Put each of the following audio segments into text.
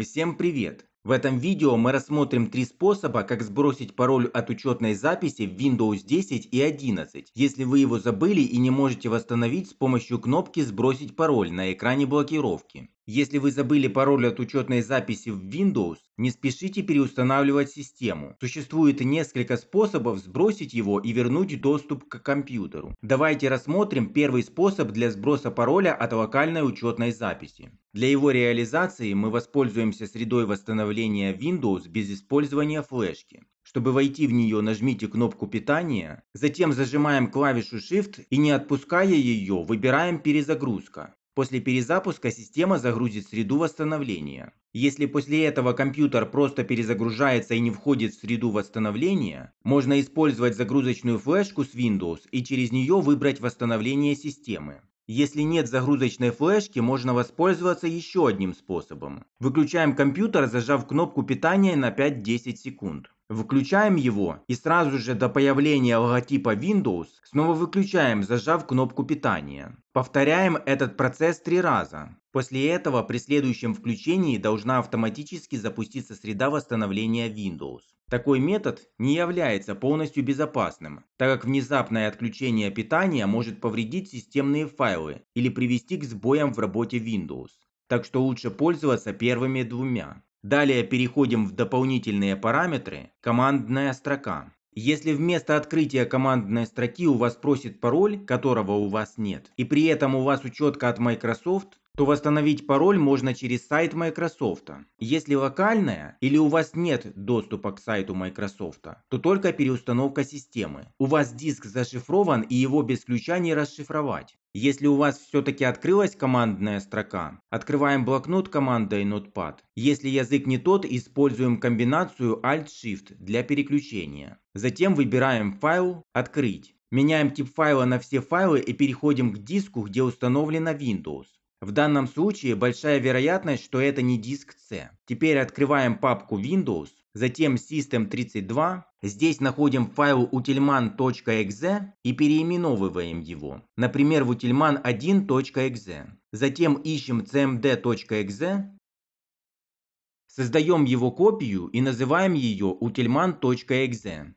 Всем привет! В этом видео мы рассмотрим три способа, как сбросить пароль от учетной записи в Windows 10 и 11, если вы его забыли и не можете восстановить с помощью кнопки «Сбросить пароль» на экране блокировки. Если вы забыли пароль от учетной записи в Windows, не спешите переустанавливать систему. Существует несколько способов сбросить его и вернуть доступ к компьютеру. Давайте рассмотрим первый способ для сброса пароля от локальной учетной записи. Для его реализации мы воспользуемся средой восстановления Windows без использования флешки. Чтобы войти в нее, нажмите кнопку питания, затем зажимаем клавишу Shift и не отпуская ее, выбираем перезагрузка. После перезапуска система загрузит среду восстановления. Если после этого компьютер просто перезагружается и не входит в среду восстановления, можно использовать загрузочную флешку с Windows и через нее выбрать восстановление системы. Если нет загрузочной флешки, можно воспользоваться еще одним способом. Выключаем компьютер, зажав кнопку питания на 5-10 секунд. Выключаем его и сразу же до появления логотипа Windows снова выключаем, зажав кнопку питания. Повторяем этот процесс три раза. После этого при следующем включении должна автоматически запуститься среда восстановления Windows. Такой метод не является полностью безопасным, так как внезапное отключение питания может повредить системные файлы или привести к сбоям в работе Windows. Так что лучше пользоваться первыми двумя. Далее переходим в дополнительные параметры «Командная строка». Если вместо открытия командной строки у вас просит пароль, которого у вас нет, и при этом у вас учетка от Microsoft, то восстановить пароль можно через сайт Microsoft. Если локальная или у вас нет доступа к сайту Microsoft, то только переустановка системы. У вас диск зашифрован и его без ключа не расшифровать. Если у вас все-таки открылась командная строка, открываем блокнот командой Notepad. Если язык не тот, используем комбинацию Alt-Shift для переключения. Затем выбираем файл «Открыть». Меняем тип файла на все файлы и переходим к диску, где установлена Windows. В данном случае большая вероятность, что это не диск C. Теперь открываем папку Windows, затем System32. Здесь находим файл utilman.exe и переименовываем его. Например, в utilman1.exe. Затем ищем cmd.exe. Создаем его копию и называем ее utilman.exe.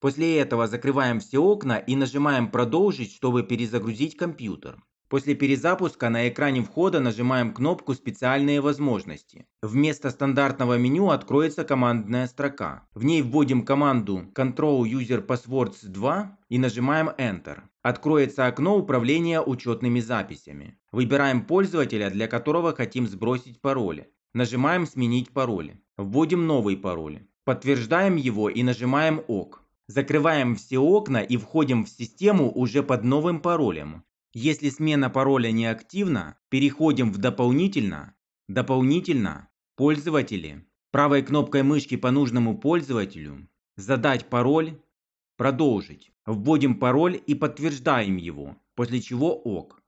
После этого закрываем все окна и нажимаем «Продолжить», чтобы перезагрузить компьютер. После перезапуска на экране входа нажимаем кнопку «Специальные возможности». Вместо стандартного меню откроется командная строка. В ней вводим команду Control User Passwords 2 и нажимаем Enter. Откроется окно управления учетными записями. Выбираем пользователя, для которого хотим сбросить пароли. Нажимаем «Сменить пароли». Вводим новый пароль. Подтверждаем его и нажимаем «Ок». Закрываем все окна и входим в систему уже под новым паролем. Если смена пароля не активна, переходим в «Дополнительно», «Дополнительно», «Пользователи», правой кнопкой мышки по нужному пользователю, задать пароль, продолжить. Вводим пароль и подтверждаем его, после чего ОК.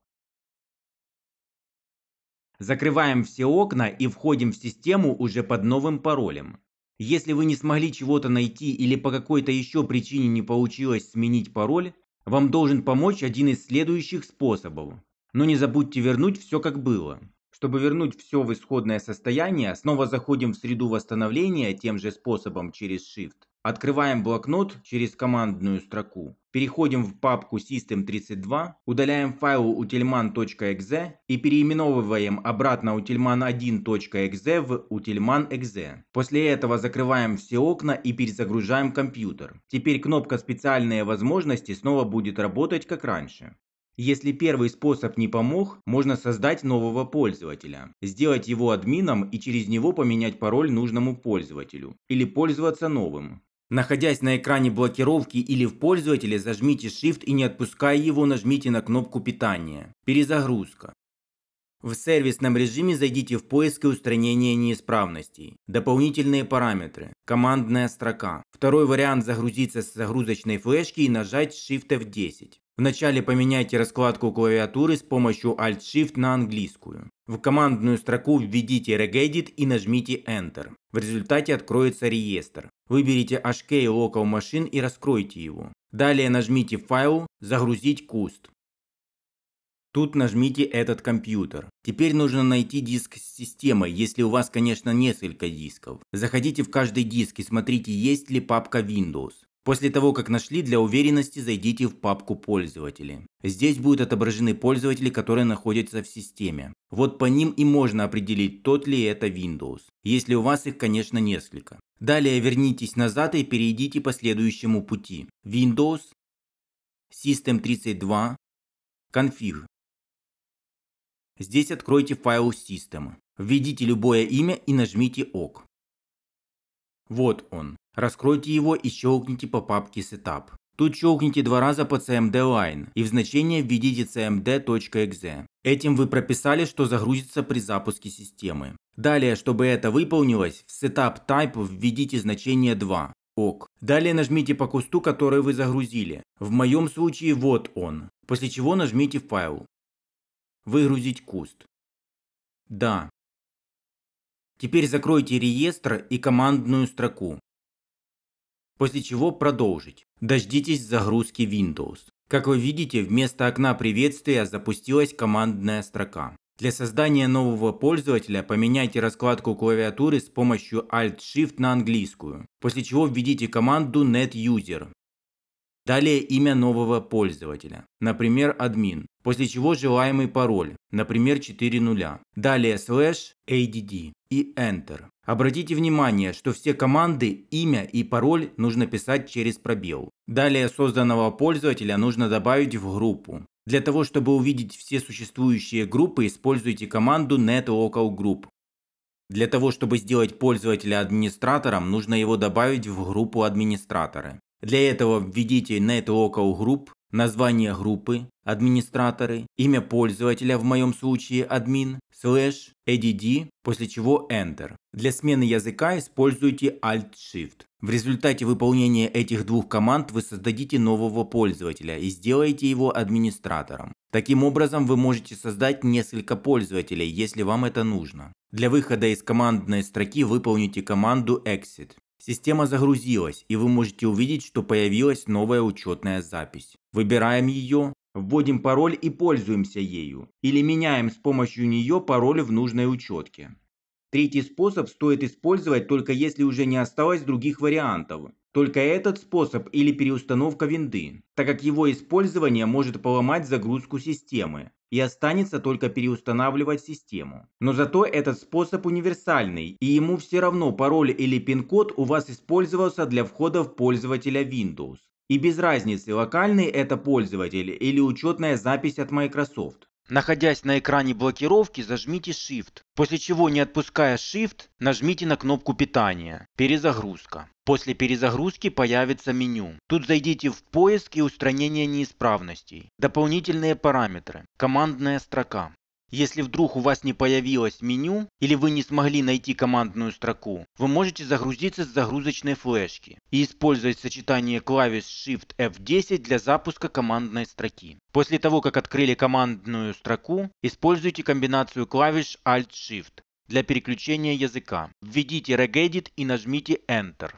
Закрываем все окна и входим в систему уже под новым паролем. Если вы не смогли чего-то найти или по какой-то еще причине не получилось сменить пароль, вам должен помочь один из следующих способов. Но не забудьте вернуть все как было. Чтобы вернуть все в исходное состояние, снова заходим в среду восстановления тем же способом через Shift Открываем блокнот через командную строку. Переходим в папку System32, удаляем файл utilman.exe и переименовываем обратно utilman1.exe в utilman.exe. После этого закрываем все окна и перезагружаем компьютер. Теперь кнопка «Специальные возможности» снова будет работать как раньше. Если первый способ не помог, можно создать нового пользователя, сделать его админом и через него поменять пароль нужному пользователю или пользоваться новым. Находясь на экране блокировки или в пользователе, зажмите Shift и не отпуская его, нажмите на кнопку питания. Перезагрузка. В сервисном режиме зайдите в поиск и устранение неисправностей. Дополнительные параметры. Командная строка. Второй вариант загрузиться с загрузочной флешки и нажать Shift F10. Вначале поменяйте раскладку клавиатуры с помощью Alt-Shift на английскую. В командную строку введите Regedit и нажмите Enter. В результате откроется реестр. Выберите HK Local Machine и раскройте его. Далее нажмите «Файл», «Загрузить куст». Тут нажмите этот компьютер. Теперь нужно найти диск с системой, если у вас, конечно, несколько дисков. Заходите в каждый диск и смотрите, есть ли папка Windows. После того, как нашли, для уверенности зайдите в папку «Пользователи». Здесь будут отображены пользователи, которые находятся в системе. Вот по ним и можно определить, тот ли это Windows, если у вас их, конечно, несколько. Далее вернитесь назад и перейдите по следующему пути. Windows, System32, Config. Здесь откройте файл System. Введите любое имя и нажмите ОК. Вот он. Раскройте его и щелкните по папке Setup. Тут щелкните два раза по CMD Line и в значение введите cmd.exe. Этим вы прописали, что загрузится при запуске системы. Далее, чтобы это выполнилось, в Setup Type введите значение 2. ОК. Далее нажмите по кусту, который вы загрузили. В моем случае вот он. После чего нажмите файл. Выгрузить куст. Да. Теперь закройте реестр и командную строку после чего продолжить. Дождитесь загрузки Windows. Как вы видите, вместо окна приветствия запустилась командная строка. Для создания нового пользователя поменяйте раскладку клавиатуры с помощью Alt-Shift на английскую, после чего введите команду NetUser Далее имя нового пользователя, например, админ, после чего желаемый пароль, например, 4 нуля. Далее слэш add и Enter. Обратите внимание, что все команды, имя и пароль нужно писать через пробел. Далее созданного пользователя нужно добавить в группу. Для того, чтобы увидеть все существующие группы, используйте команду netLocalGroup. Для того, чтобы сделать пользователя администратором, нужно его добавить в группу администраторы. Для этого введите Netlocal Group, название группы, администраторы, имя пользователя, в моем случае админ, слэш, add, после чего Enter. Для смены языка используйте Alt-Shift. В результате выполнения этих двух команд вы создадите нового пользователя и сделаете его администратором. Таким образом вы можете создать несколько пользователей, если вам это нужно. Для выхода из командной строки выполните команду exit. Система загрузилась, и вы можете увидеть, что появилась новая учетная запись. Выбираем ее, вводим пароль и пользуемся ею, или меняем с помощью нее пароль в нужной учетке. Третий способ стоит использовать только если уже не осталось других вариантов. Только этот способ или переустановка винды, так как его использование может поломать загрузку системы, и останется только переустанавливать систему. Но зато этот способ универсальный, и ему все равно пароль или пин-код у вас использовался для входа в пользователя Windows. И без разницы, локальный это пользователь или учетная запись от Microsoft. Находясь на экране блокировки, зажмите Shift, после чего, не отпуская Shift, нажмите на кнопку питания. Перезагрузка. После перезагрузки появится меню. Тут зайдите в поиск и устранение неисправностей. Дополнительные параметры. Командная строка. Если вдруг у вас не появилось меню или вы не смогли найти командную строку, вы можете загрузиться с загрузочной флешки и использовать сочетание клавиш Shift F10 для запуска командной строки. После того, как открыли командную строку, используйте комбинацию клавиш Alt-Shift для переключения языка. Введите Regedit и нажмите Enter.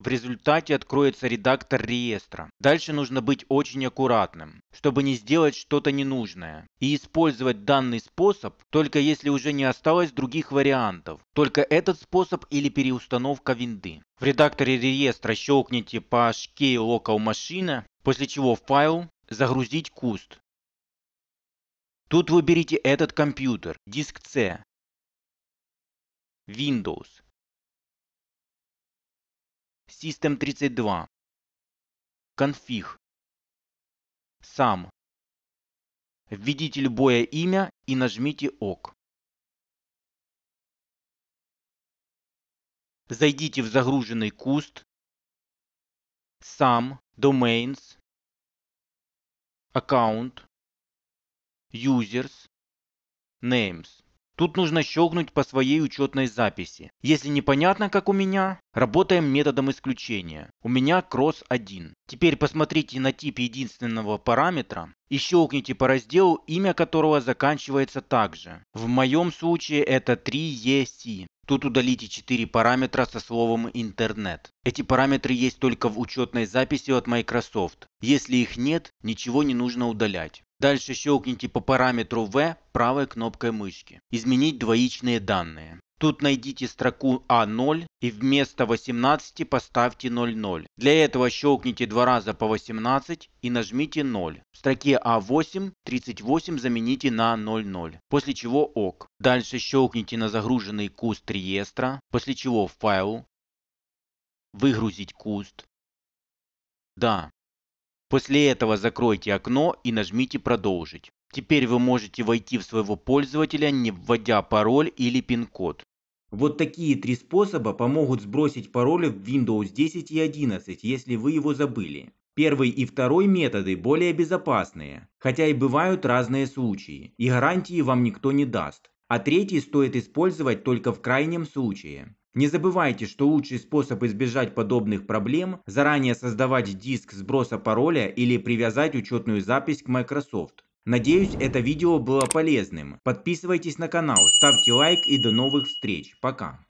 В результате откроется редактор реестра. Дальше нужно быть очень аккуратным, чтобы не сделать что-то ненужное. И использовать данный способ только если уже не осталось других вариантов. Только этот способ или переустановка винды. В редакторе реестра щелкните по шке Local Machine, после чего в файл «Загрузить куст». Тут выберите этот компьютер, диск C, Windows, System32. Конфиг. Сам. Введите любое имя и нажмите ОК. Зайдите в загруженный куст. Сам. Domains. Аккаунт. Users. Names. Тут нужно щелкнуть по своей учетной записи. Если непонятно, как у меня, работаем методом исключения. У меня кросс 1. Теперь посмотрите на тип единственного параметра и щелкните по разделу, имя которого заканчивается также. В моем случае это 3EC. Тут удалите 4 параметра со словом «интернет». Эти параметры есть только в учетной записи от Microsoft. Если их нет, ничего не нужно удалять. Дальше щелкните по параметру V правой кнопкой мышки. Изменить двоичные данные. Тут найдите строку А0 и вместо 18 поставьте 00. Для этого щелкните два раза по 18 и нажмите 0. В строке А8 38 замените на 00, после чего ОК. Дальше щелкните на загруженный куст реестра, после чего в файл, выгрузить куст. Да, После этого закройте окно и нажмите «Продолжить». Теперь вы можете войти в своего пользователя, не вводя пароль или пин-код. Вот такие три способа помогут сбросить пароли в Windows 10 и 11, если вы его забыли. Первый и второй методы более безопасные, хотя и бывают разные случаи, и гарантии вам никто не даст. А третий стоит использовать только в крайнем случае. Не забывайте, что лучший способ избежать подобных проблем – заранее создавать диск сброса пароля или привязать учетную запись к Microsoft. Надеюсь, это видео было полезным. Подписывайтесь на канал, ставьте лайк и до новых встреч. Пока.